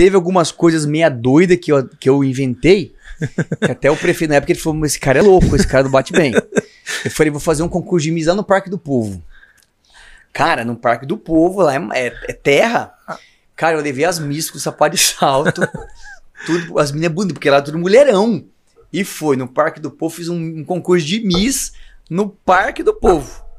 teve algumas coisas meia doida que eu, que eu inventei. Que até o prefeito, na época, ele falou: esse cara é louco, esse cara não bate bem. Eu falei: vou fazer um concurso de misa no Parque do Povo. Cara, no Parque do Povo, lá é, é, é terra. Cara, eu levei as missas com sapato de salto, tudo, as meninas é bonitas, porque lá é tudo mulherão. E foi no Parque do Povo, fiz um, um concurso de Miss no Parque do Povo.